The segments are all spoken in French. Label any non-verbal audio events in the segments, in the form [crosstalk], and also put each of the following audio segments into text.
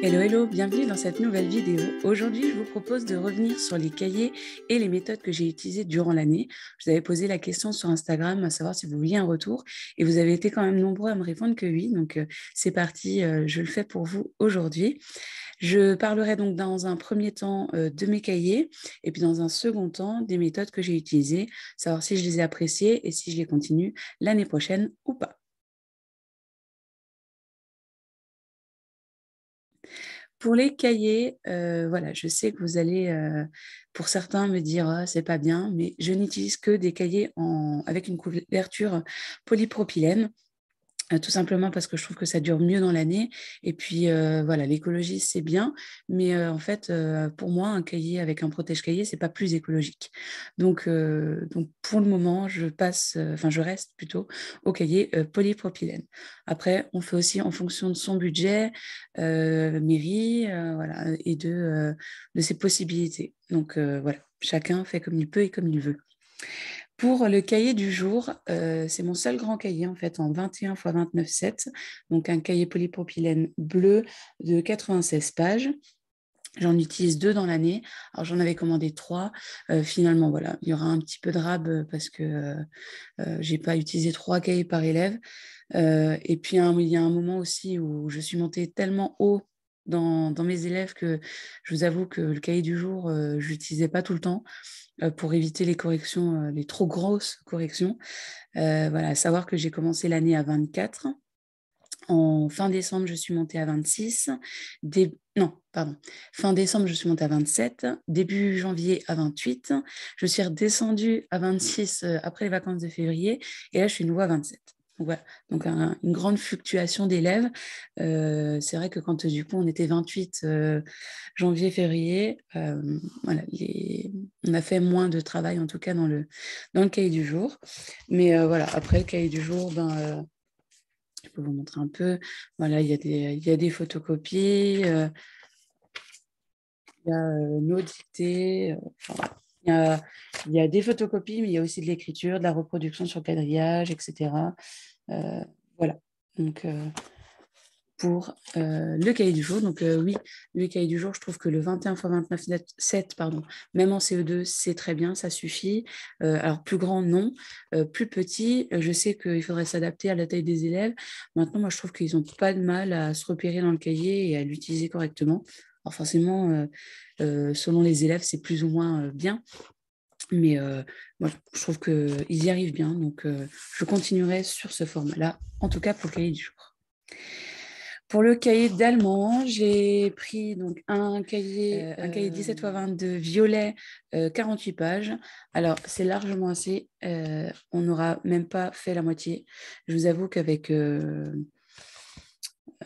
Hello hello, bienvenue dans cette nouvelle vidéo. Aujourd'hui, je vous propose de revenir sur les cahiers et les méthodes que j'ai utilisées durant l'année. Je vous avais posé la question sur Instagram à savoir si vous vouliez un retour et vous avez été quand même nombreux à me répondre que oui. Donc euh, c'est parti, euh, je le fais pour vous aujourd'hui. Je parlerai donc dans un premier temps euh, de mes cahiers et puis dans un second temps des méthodes que j'ai utilisées, savoir si je les ai appréciées et si je les continue l'année prochaine ou pas. Pour les cahiers, euh, voilà, je sais que vous allez, euh, pour certains, me dire ah, c'est pas bien, mais je n'utilise que des cahiers avec une couverture polypropylène. Euh, tout simplement parce que je trouve que ça dure mieux dans l'année. Et puis euh, voilà, l'écologie c'est bien, mais euh, en fait pour moi un cahier avec un protège cahier c'est pas plus écologique. Donc donc pour le moment je passe, enfin je reste plutôt au cahier polypropylène. Après on fait aussi en fonction de son budget, mairie, voilà et de de ses possibilités. Donc voilà, chacun fait comme il peut et comme il veut. Pour le cahier du jour, euh, c'est mon seul grand cahier en fait en 21 x 29,7, donc un cahier polypropylène bleu de 96 pages. J'en utilise deux dans l'année. Alors j'en avais commandé trois. Euh, finalement, voilà, il y aura un petit peu de rab parce que euh, euh j'ai pas utilisé trois cahiers par élève. et puis il y a un moment aussi où je suis montée tellement haut dans, mes élèves que je vous avoue que le cahier du jour, je l'utilisais pas tout le temps. Euh, pour éviter les corrections, euh, les trop grosses corrections. Euh, voilà, savoir que j'ai commencé l'année à 24. En fin décembre, je suis montée à 26. Non, pardon. Fin décembre, je suis montée à 27. Début janvier, à 28. Je suis redescendue à 26 euh, après les vacances de février. Et là, je suis nouveau à 27. Donc, une grande fluctuation d'élèves. Euh, c'est vrai que quand, du coup, on était 28 euh, janvier, février, euh, on a fait moins de travail, en tout cas, dans le, dans le cahier du jour. Mais voilà, après le cahier du jour, ben, je peux vous montrer un peu. Voilà, il y, a des, il y a des photocopies, il y a nos dictées il y a des photocopies, mais il y a aussi de l'écriture, de la reproduction sur quadrillage, etc. Euh, voilà. Euh, pour euh, le cahier du jour. Donc, oui, le cahier du jour, je trouve que le 21 x 29, 7, pardon, même en CE2, c'est très bien, ça suffit. alors, plus grand, non. plus petit, je sais qu'il faudrait s'adapter à la taille des élèves. Maintenant, moi, je trouve qu'ils n'ont pas de mal à se repérer dans le cahier et à l'utiliser correctement. Alors forcément, euh, euh, selon les élèves, c'est plus ou moins euh, bien. Mais moi, je trouve qu'ils y arrivent bien. Donc, je continuerai sur ce format-là, en tout cas pour le cahier du jour. Pour le cahier d'allemand, j'ai pris donc un cahier, un cahier 17 x 22 violet, 48 pages. Alors, c'est largement assez. on n'aura même pas fait la moitié. Je vous avoue qu'avec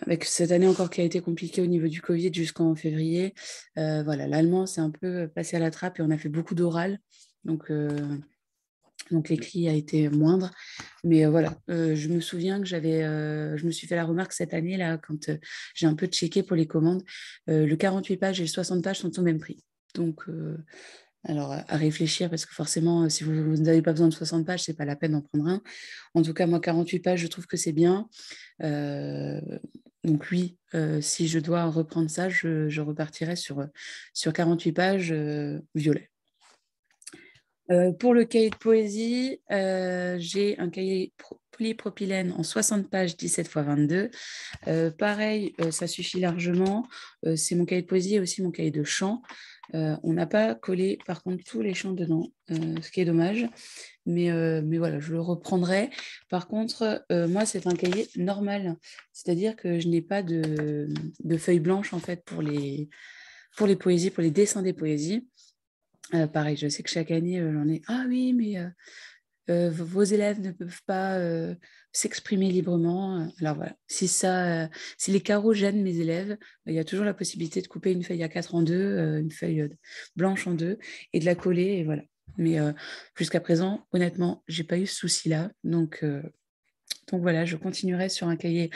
avec cette année encore qui a été compliquée au niveau du Covid jusqu'en février, euh, voilà, l'allemand s'est un peu euh, passé à la trappe et on a fait beaucoup d'oral. Donc, euh, donc l'écrit a été moindre. Mais voilà, je me souviens que j'avais, je me suis fait la remarque cette année, là, quand j'ai un peu checké pour les commandes, le 48 pages et le 60 pages sont au même prix. Donc, alors, à réfléchir, parce que forcément, si vous, n'avez pas besoin de 60 pages, ce n'est pas la peine d'en prendre un. En tout cas, moi, 48 pages, je trouve que c'est bien donc oui, euh, si je dois reprendre ça, je, repartirai sur, euh, sur 48 pages euh, violet. pour le cahier de poésie, j'ai un cahier polypropylène en 60 pages 17 x 22. pareil, ça suffit largement. c'est mon cahier de poésie et aussi mon cahier de chant. Euh, on n'a pas collé, par contre, tous les champs dedans, euh, ce qui est dommage. Mais, euh, mais voilà, je le reprendrai. Par contre, moi, c'est un cahier normal. C'est-à-dire que je n'ai pas de, feuilles blanches, en fait, pour les, pour les poésies, pour les dessins des poésies. pareil, je sais que chaque année, j'en ai. Ah oui, mais euh, vos élèves ne peuvent pas euh, s'exprimer librement. Euh, alors voilà, si ça, les carreaux gênent mes élèves, bah, il y a toujours la possibilité de couper une feuille A4 en deux, une feuille blanche en deux, et de la coller, et voilà. Mais jusqu'à présent, honnêtement, j'ai pas eu ce souci-là, donc. Donc voilà, je continuerai sur un cahier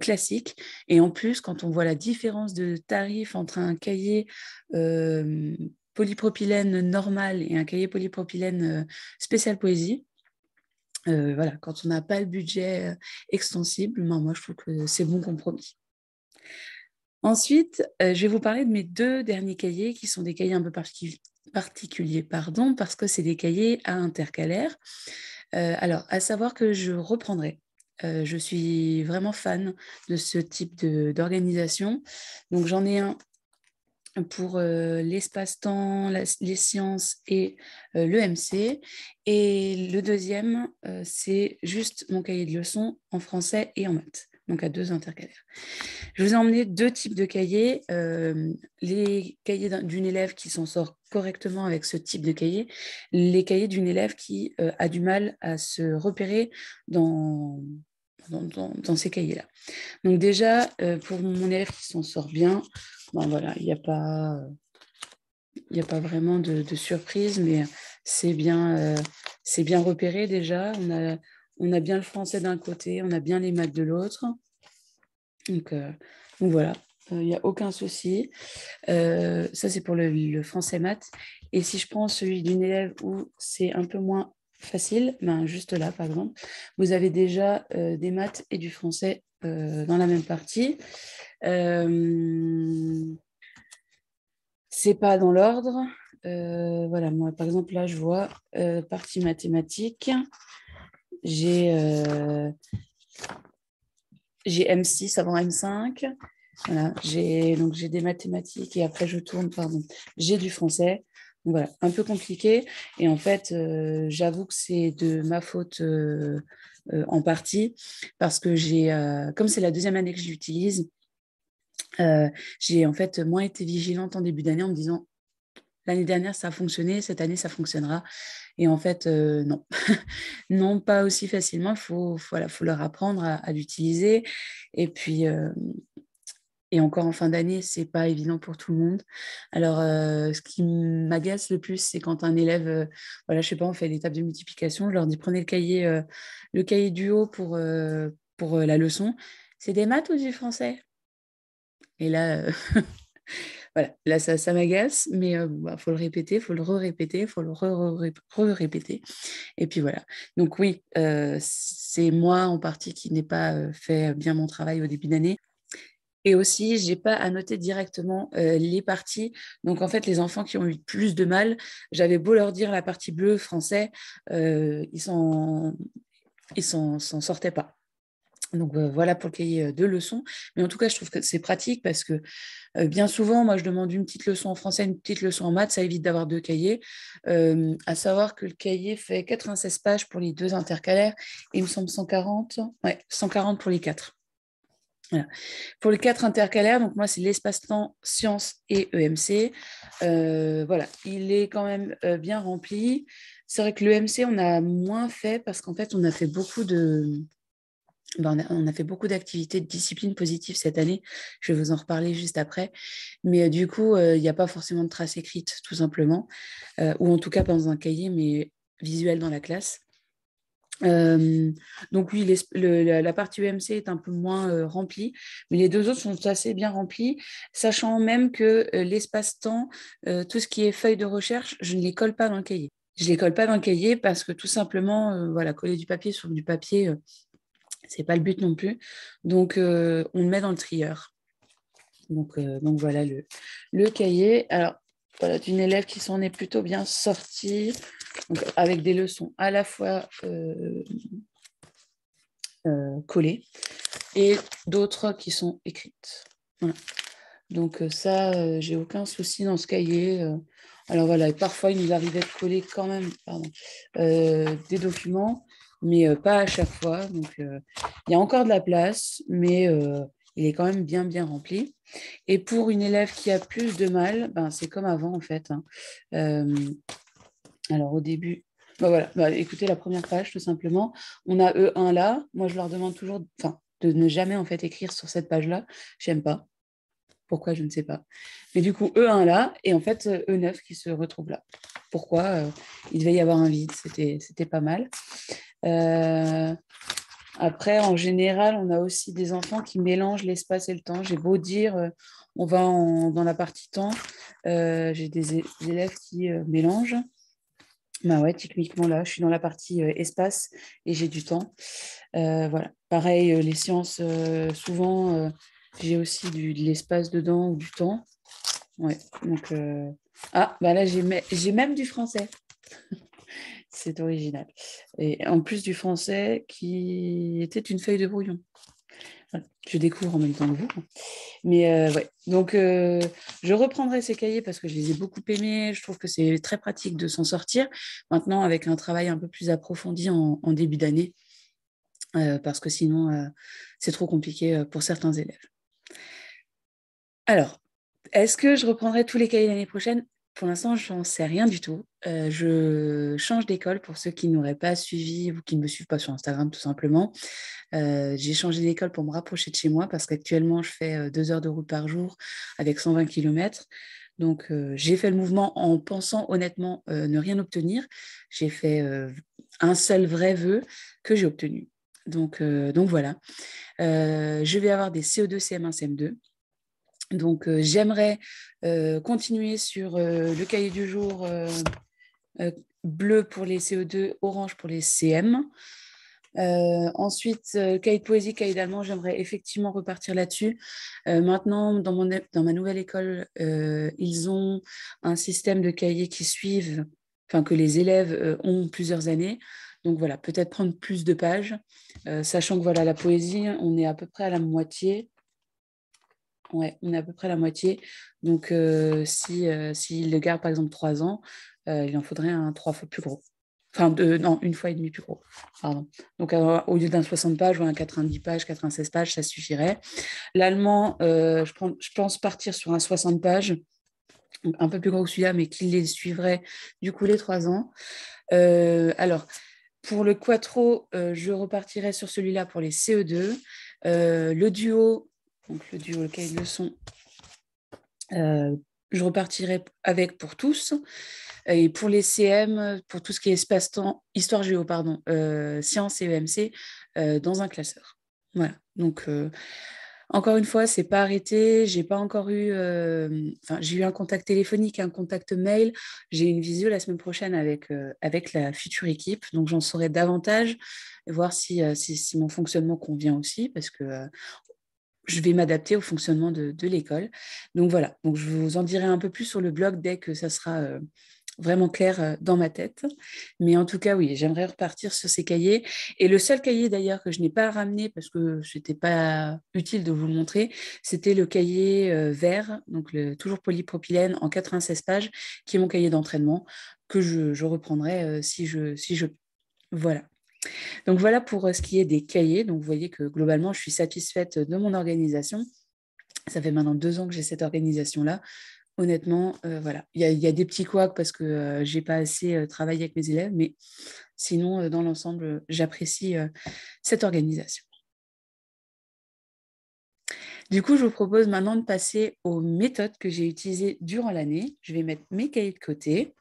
classique. Et en plus, quand on voit la différence de tarif entre un cahier polypropylène normal et un cahier polypropylène euh, spécial poésie. Euh, voilà, quand on n'a pas le budget euh, extensible, ben, moi je trouve que c'est bon compromis. Ensuite, je vais vous parler de mes deux derniers cahiers qui sont des cahiers un peu particuliers, pardon, parce que c'est des cahiers à intercalaire. alors, à savoir que je reprendrai. je suis vraiment fan de ce type d'organisation. Donc, j'en ai un pour euh, l'espace-temps, les sciences et euh, le l'EMC. Et le deuxième, euh, c'est juste mon cahier de leçons en français et en maths, donc à deux intercalaires. Je vous ai emmené deux types de cahiers. les cahiers d'une élève qui s'en sort correctement avec ce type de cahier, les cahiers d'une élève qui a du mal à se repérer dans dans, ces cahiers-là. Donc déjà, euh, pour mon élève qui s'en sort bien, ben voilà, il n'y a pas... il n'y a pas vraiment de, surprise, mais c'est bien, euh, c'est bien repéré déjà. On a, on a bien le français d'un côté, on a bien les maths de l'autre. Donc, euh, voilà, il n'y a aucun souci. ça, c'est pour le, français maths. Et si je prends celui d'une élève où c'est un peu moins facile, ben juste là par exemple, vous avez déjà euh, des maths et du français euh, dans la même partie. Euh, c'est pas dans l'ordre. Euh, voilà, moi par exemple là je vois partie mathématiques. J'ai M6 avant M5. Voilà, j'ai donc j'ai des mathématiques et après je tourne, pardon, j'ai du français voilà, un peu compliqué. Et en fait, euh, j'avoue que c'est de ma faute euh, euh, en partie, parce que j'ai, comme c'est la deuxième année que je l'utilise, j'ai en fait moins été vigilante en début d'année en me disant l'année dernière ça a fonctionné, cette année ça fonctionnera. Et en fait, non, [laughs] non, pas aussi facilement. Il faut, leur apprendre à, à l'utiliser. Et puis, et encore en fin d'année, c'est pas évident pour tout le monde. Alors, euh, ce qui m'agace le plus, c'est quand un élève, je euh, voilà, je sais pas, on fait des tables de multiplication, je leur dis prenez le cahier, euh, le cahier du haut pour, pour la leçon. C'est des maths ou du français Et là, [laughs] voilà, là ça, ça m'agace, mais il bah, faut le répéter, il faut le re-répéter, faut le re-répéter. Et puis voilà. Donc oui, c'est moi en partie qui n'ai pas fait bien mon travail au début d'année. Et aussi, j'ai pas à noter directement euh, les parties. Donc, en fait, les enfants qui ont eu plus de mal, j'avais beau leur dire la partie bleue français, euh, ils ne s'en sortaient pas. Donc euh, voilà pour le cahier de leçons. Mais en tout cas, je trouve que c'est pratique parce que bien souvent, moi, je demande une petite leçon en français, une petite leçon en maths. Ça évite d'avoir deux cahiers. à savoir que le cahier fait 96 pages pour les deux intercalaires et il me semble 140, ouais, 140 pour les quatre. Pour les quatre intercalaires donc moi c'est l'espace-temps, sciences et EMC. Euh, voilà, il est quand même euh, bien rempli. C'est vrai que l'EMC, on a moins fait parce qu'en fait, on a fait beaucoup de. Ben, on, a, fait beaucoup d'activités de discipline positive cette année. Je vais vous en reparler juste après. Mais euh, du coup, il n'y a pas forcément de traces écrites tout simplement, ou en tout cas pas dans un cahier, mais visuel dans la classe. Euh, donc oui, la partie UMC e est un peu moins euh, remplie, mais les deux autres sont assez bien remplies, sachant même que euh, l'espace-temps, tout ce qui est feuilles de recherche, je ne les colle pas dans le cahier. Je ne les colle pas dans le cahier parce que tout simplement, voilà, coller du papier sur du papier, ce n'est pas le but non plus. Donc on le met dans le trieur. Donc, voilà le, le, cahier. Alors voilà, d'une élève qui s'en est plutôt bien sortie avec des leçons à la fois euh, euh, collées et d'autres qui sont écrites. Donc euh, ça, j'ai aucun souci dans ce cahier. alors voilà, parfois il nous arrivait de coller quand même des documents, mais pas à chaque fois. Donc il y a encore de la place, mais il est quand même bien bien rempli. Et pour une élève qui a plus de mal, ben, c'est comme avant en fait. Hein. Alors au début, bah, voilà, bah, écoutez la première page tout simplement. On a E1 là. Moi, je leur demande toujours de ne jamais en fait écrire sur cette page-là. J'aime pas. Pourquoi, je ne sais pas. Mais du coup, E1 là, et en fait, E9 qui se retrouve là. Pourquoi euh, Il devait y avoir un vide, c'était pas mal. Euh, après, en général, on a aussi des enfants qui mélangent l'espace et le temps. J'ai beau dire, euh, on va dans la partie temps, j'ai des élèves qui mélangent. Bah ouais, techniquement là, je suis dans la partie euh, espace et j'ai du temps. Euh, voilà. Pareil, euh, les sciences, souvent, j'ai aussi de l'espace dedans ou du temps. donc. Ah, bah là, j'ai même du français. [laughs] C'est original. Et en plus du français qui était une feuille de brouillon je découvre en même temps que vous. Mais euh, donc euh, je reprendrai ces cahiers parce que je les ai beaucoup aimés. Je trouve que c'est très pratique de s'en sortir. Maintenant, avec un travail un peu plus approfondi en, début d'année, euh, parce que sinon, c'est trop compliqué pour certains élèves. Alors, est-ce que je reprendrai tous les cahiers l'année prochaine pour l'instant, je n'en sais rien du tout. Euh, je change d'école pour ceux qui n'auraient pas suivi ou qui ne me suivent pas sur Instagram, tout simplement. Euh, j'ai changé d'école pour me rapprocher de chez moi parce qu'actuellement, je fais euh, deux heures de route par jour avec 120 km. Donc, j'ai fait le mouvement en pensant honnêtement ne rien obtenir. J'ai fait un seul vrai vœu que j'ai obtenu. Donc, donc voilà. je vais avoir des co 2 CM1, CM2. Donc, euh, j'aimerais euh, continuer sur euh, le cahier du jour bleu pour les CO2, orange pour les CM. ensuite, cahier de poésie, cahier d'allemand, j'aimerais effectivement repartir là-dessus. maintenant, dans, ma nouvelle école, ils ont un système de cahiers qui suivent, enfin que les élèves ont plusieurs années. Donc voilà, peut-être prendre plus de pages, sachant que voilà, la poésie, on est à peu près à la moitié. Ouais, on est à peu près la moitié. Donc, euh, si euh, s'il le garde par exemple trois ans, euh, il en faudrait un trois fois plus gros. Enfin, deux, non, une fois et demie plus gros. Pardon. Donc, au lieu d'un 60 pages ou un 90 pages, 96 pages, ça suffirait. L'allemand, je, je pense partir sur un 60 pages, un peu plus gros que celui-là, mais qui les suivrait du coup les trois ans. alors, pour le quattro, je repartirai sur celui-là pour les CE2. le duo, donc le duo, lequel le son. Euh, je repartirai avec pour tous. Et pour les CM, pour tout ce qui est espace-temps, histoire géo, pardon, euh, sciences et EMC, euh, dans un classeur. Voilà. Donc, encore une fois, ce n'est pas arrêté. J'ai pas encore eu. Enfin, j'ai eu un contact téléphonique, un contact mail. J'ai une visio la semaine prochaine avec, avec la future équipe. Donc, j'en saurai davantage, voir si, si, si, mon fonctionnement convient aussi, parce que je vais m'adapter au fonctionnement de, l'école. Donc voilà, donc je vous en dirai un peu plus sur le blog dès que ça sera euh, vraiment clair euh, dans ma tête. Mais en tout cas, oui, j'aimerais repartir sur ces cahiers. Et le seul cahier d'ailleurs que je n'ai pas ramené parce que ce n'était pas utile de vous le montrer, c'était le cahier euh, vert, donc le, toujours polypropylène en 96 pages, qui est mon cahier d'entraînement que je, reprendrai si, je, si je... Voilà. Donc voilà pour euh, ce qui est des cahiers. Donc vous voyez que globalement, je suis satisfaite de mon organisation. Ça fait maintenant deux ans que j'ai cette organisation-là. Honnêtement, euh, voilà. Il y, a des petits couacs parce que je euh, j'ai pas assez travaillé avec mes élèves, mais sinon, dans l'ensemble, j'apprécie cette organisation. Du coup, je vous propose maintenant de passer aux méthodes que j'ai utilisées durant l'année. Je vais mettre mes cahiers de côté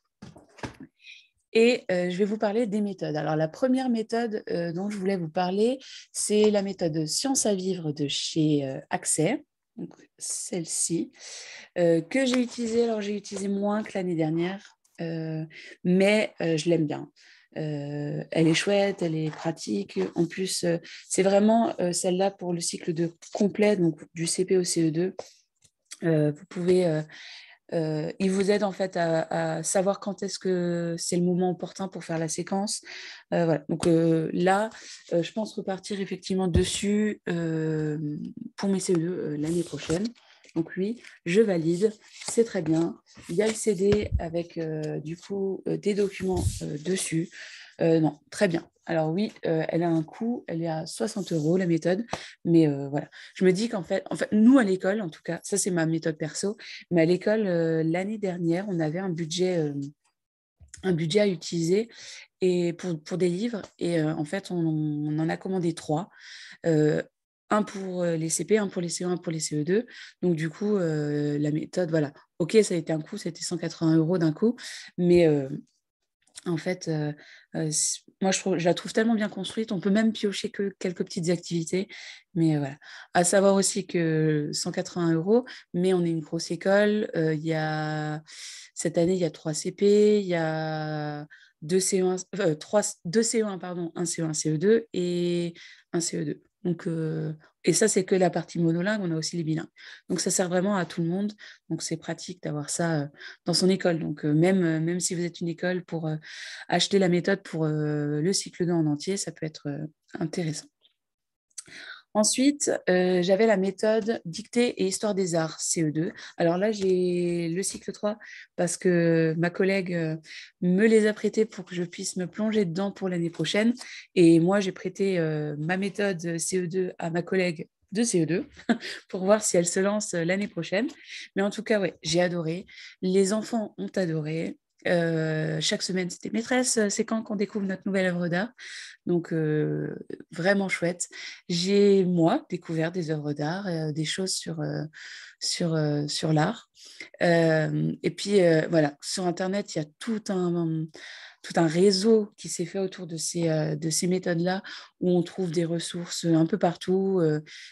et euh, je vais vous parler des méthodes. Alors, la première méthode euh, dont je voulais vous parler, c'est la méthode Science à vivre de chez euh, Accès. Celle-ci, que j'ai utilisée, alors j'ai utilisé moins que l'année dernière, mais je l'aime bien. elle est chouette, elle est pratique. En plus, c'est vraiment celle-là pour le cycle de complet, donc du CP au CE2. vous pouvez euh, il vous aide en fait à, savoir quand est-ce que c'est le moment opportun pour faire la séquence. Euh, voilà. Donc euh, là, je pense repartir effectivement dessus pour mes CE2 l'année prochaine. Donc oui, je valide, c'est très bien. Il y a le CD avec du coup des documents dessus. Euh, non, très bien. Alors oui, euh, elle a un coût, elle est à 60 euros la méthode, mais euh, voilà. Je me dis qu'en fait, en fait, nous à l'école, en tout cas, ça c'est ma méthode perso, mais à l'école, l'année dernière, on avait un budget, un budget à utiliser et pour, des livres, et en fait, on, en a commandé trois un pour les CP, e un pour les CE1, un pour les CE2. Donc, du coup, la méthode, voilà. OK, ça a été un coût, c'était 180 euros d'un coup, mais en fait, euh, euh, moi je, la trouve tellement bien construite, on peut même piocher que quelques petites activités, mais euh, voilà. À savoir aussi que 180 euros, mais on est une grosse école, il y cette année il y a 3 CP, il y a 2 CE1, 3, CE1, pardon, 1 CE1, CE2 et un CE2. Donc, euh, et ça, c'est que la partie monolingue, on a aussi les bilingues. Donc, ça sert vraiment à tout le monde. Donc, c'est pratique d'avoir ça euh, dans son école. Donc, euh, même, même si vous êtes une école pour acheter la méthode pour le cycle 2 en entier, ça peut être intéressant. Ensuite, euh, j'avais la méthode dictée et histoire des arts, CE2. Alors là, j'ai le cycle 3 parce que ma collègue euh, me les a prêtés pour que je puisse me plonger dedans pour l'année prochaine. Et moi, j'ai prêté euh, ma méthode CE2 à ma collègue de CE2 [laughs] pour voir si elle se lance l'année prochaine. Mais en tout cas, ouais, j'ai adoré. Les enfants ont adoré. Euh, chaque semaine, c'était maîtresse, euh, c'est quand qu'on découvre notre nouvelle œuvre d'art. Donc, euh, vraiment chouette. J'ai, moi, découvert des œuvres d'art, des choses sur, sur, sur l'art. et puis, voilà, sur Internet, il y a tout un, tout un réseau qui s'est fait autour de ces, de ces méthodes-là, où on trouve des ressources un peu partout,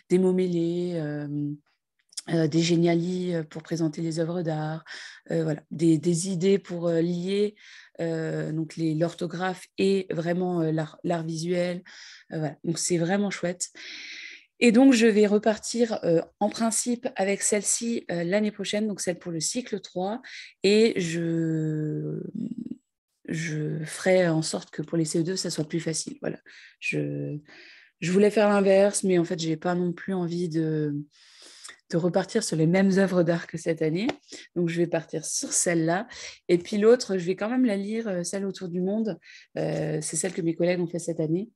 des mots mêlés euh, des génialies euh, pour présenter les œuvres d'art, euh, voilà, des, idées pour lier donc l'orthographe et vraiment l'art, visuel. Donc c'est vraiment chouette. Et donc je vais repartir en principe avec celle-ci l'année prochaine, donc celle pour le cycle 3. Et je, je ferai en sorte que pour les CE2, ça soit plus facile. Voilà. Je, je voulais faire l'inverse, mais en fait, je n'ai pas non plus envie de repartir sur les mêmes œuvres d'art que cette année. Donc, je vais partir sur celle-là. Et puis l'autre, je vais quand même la lire, euh, celle autour du monde. Euh, c'est celle que mes collègues ont fait cette année.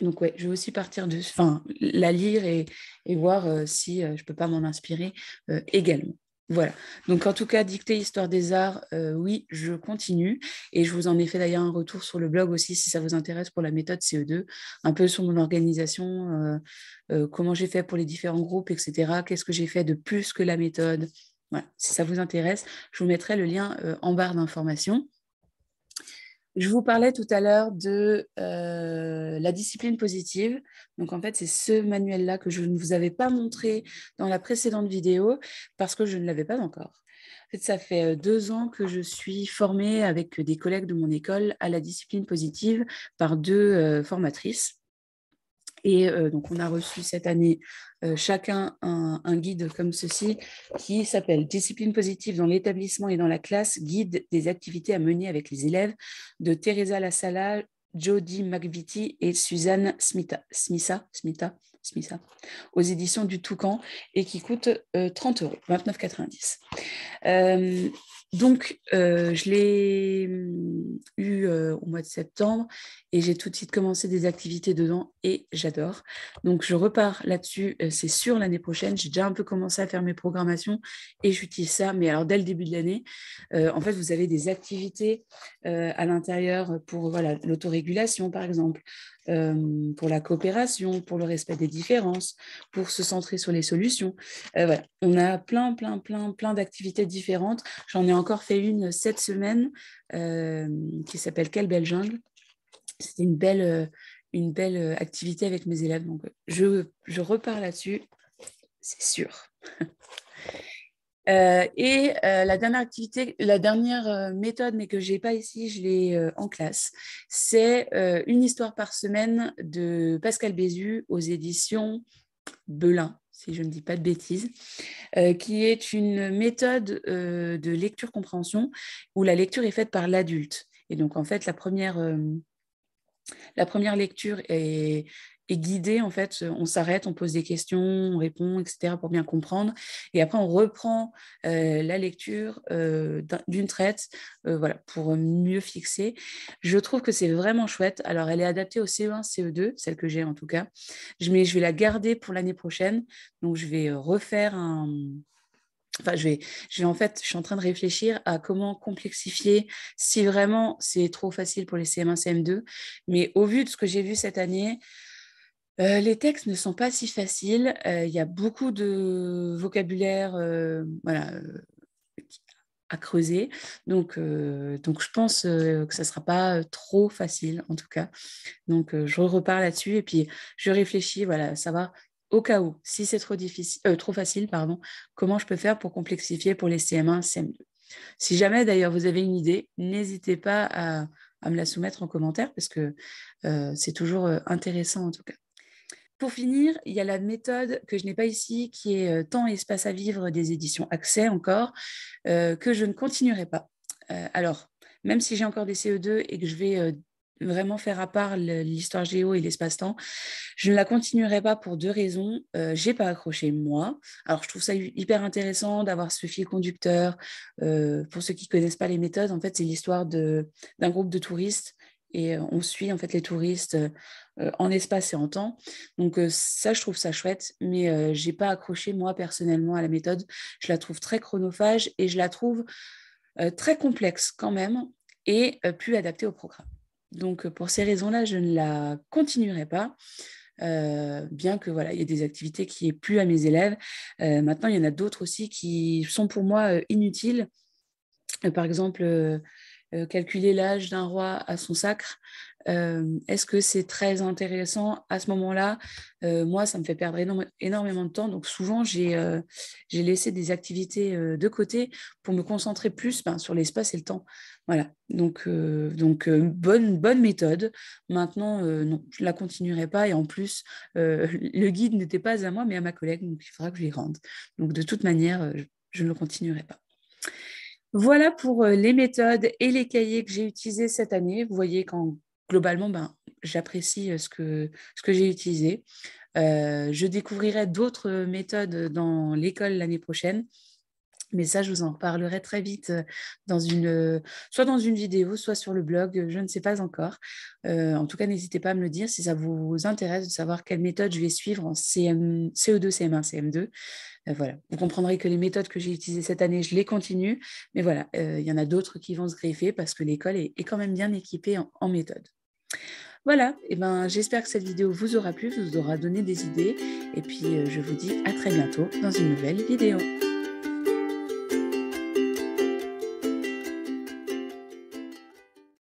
Donc, ouais, je vais aussi partir de, enfin, la lire et, voir euh, si je peux pas m'en inspirer également. Voilà. Donc, en tout cas, dictée Histoire des Arts, euh, oui, je continue. Et je vous en ai fait d'ailleurs un retour sur le blog aussi, si ça vous intéresse, pour la méthode CE2, un peu sur mon organisation, euh, euh, comment j'ai fait pour les différents groupes, etc. Qu'est-ce que j'ai fait de plus que la méthode. Voilà. Si ça vous intéresse, je vous mettrai le lien en barre d'information. Je vous parlais tout à l'heure de euh, la discipline positive. Donc en fait, c'est ce manuel-là que je ne vous avais pas montré dans la précédente vidéo parce que je ne l'avais pas encore. En fait, ça fait euh, deux ans que je suis formée avec des collègues de mon école à la discipline positive par deux euh, formatrices. Et euh, donc, on a reçu cette année euh, chacun un, guide comme ceci qui s'appelle Discipline positive dans l'établissement et dans la classe, guide des activités à mener avec les élèves de Teresa Lassala, Jody McVitty et Suzanne Smita, aux éditions du Toucan et qui coûte 30 euh, euros, 29,90. Donc, euh, je l'ai hum, eu euh, au mois de septembre et j'ai tout de suite commencé des activités dedans et j'adore. Donc, je repars là-dessus, euh, c'est sûr, l'année prochaine. J'ai déjà un peu commencé à faire mes programmations et j'utilise ça. Mais alors, dès le début de l'année, en fait, vous avez des activités à l'intérieur pour l'autorégulation, par exemple, euh, pour la coopération, pour le respect des différences, pour se centrer sur les solutions. Euh, On a plein, plein, plein, plein d'activités différentes. J'en ai encore fait une cette semaine euh, qui s'appelle Quelle belle jungle. C'était une belle, une belle activité avec mes élèves. Donc, je repars là-dessus, c'est sûr. [laughs] Euh, et euh, la dernière activité, la dernière euh, méthode, mais que j'ai pas ici, je l'ai en classe, c'est une histoire par semaine de Pascal Bézu aux éditions Belin, si je ne dis pas de bêtises, qui est une méthode de lecture-compréhension où la lecture est faite par l'adulte. Et donc, en fait, la première... La première lecture est, et guidé, en fait, on s'arrête, on pose des questions, on répond, etc., pour bien comprendre. Et après, on reprend euh, la lecture euh, d'une traite, euh, voilà, pour mieux fixer. Je trouve que c'est vraiment chouette. Alors, elle est adaptée au CE1, CE2, celle que j'ai en tout cas. Je, mais je vais la garder pour l'année prochaine. Donc, je vais refaire un, Enfin, je vais, je vais en fait, je suis en train de réfléchir à comment complexifier si vraiment c'est trop facile pour les CM1, CM2. Mais au vu de ce que j'ai vu cette année, les textes ne sont pas si faciles. Il y a beaucoup de vocabulaire voilà, à creuser. Donc, donc je pense que ça ne sera pas trop facile, en tout cas. Donc, je repars là-dessus et puis je réfléchis, voilà, savoir au cas où, si c'est trop, difficile, trop facile, pardon, comment je peux faire pour complexifier pour les CM1, CM2. Si jamais d'ailleurs vous avez une idée, n'hésitez pas à, me la soumettre en commentaire parce que c'est toujours intéressant en tout cas. Pour finir, il y a la méthode que je n'ai pas ici, qui est euh, Temps et espace à vivre des éditions Accès encore, euh, que je ne continuerai pas. Euh, alors, même si j'ai encore des CE2 et que je vais vraiment faire à part l'histoire géo et l'espace-temps, je ne la continuerai pas pour deux raisons. Je j'ai pas accroché moi. Alors je trouve ça hyper intéressant d'avoir ce fil conducteur. pour ceux qui connaissent pas les méthodes, en fait c'est l'histoire d'un groupe de touristes et on suit en fait les touristes en espace et en temps. Donc ça, je trouve ça chouette, mais je j'ai pas accroché moi personnellement à la méthode. Je la trouve très chronophage et je la trouve très complexe quand même et plus adaptée au programme. Donc pour ces raisons-là, je ne la continuerai pas. bien que voilà, il y ait des activités qui aient plus à mes élèves. maintenant, il y en a d'autres aussi qui sont pour moi inutiles. par exemple, euh, calculer l'âge d'un roi à son sacre, euh, est-ce que c'est très intéressant à ce moment-là euh, Moi, ça me fait perdre énormément de temps. Donc, souvent, j'ai laissé des activités de côté pour me concentrer plus ben, sur l'espace et le temps. Voilà. Donc, bonne, bonne méthode. Maintenant, non, je ne la continuerai pas. Et en plus, [laughs] le guide n'était pas à moi, mais à ma collègue. Donc, il faudra que je lui rende. Donc, de toute manière, je ne le continuerai pas. Voilà pour euh, les méthodes et les cahiers que j'ai utilisés cette année. Vous voyez quand globalement, ben, j'apprécie euh, ce que, j'ai utilisé. Euh, je découvrirai d'autres méthodes dans l'école l'année prochaine. Mais ça, je vous en reparlerai très vite, dans une, soit dans une vidéo, soit sur le blog, je ne sais pas encore. en tout cas, n'hésitez pas à me le dire si ça vous intéresse de savoir quelle méthode je vais suivre en CM, CE2, CM1, CM2. Euh, voilà, vous comprendrez que les méthodes que j'ai utilisées cette année, je les continue. Mais voilà, euh, il y en a d'autres qui vont se greffer parce que l'école est, quand même bien équipée en, méthodes. Voilà, et eh ben, j'espère que cette vidéo vous aura plu, vous aura donné des idées. Et puis, euh, je vous dis à très bientôt dans une nouvelle vidéo.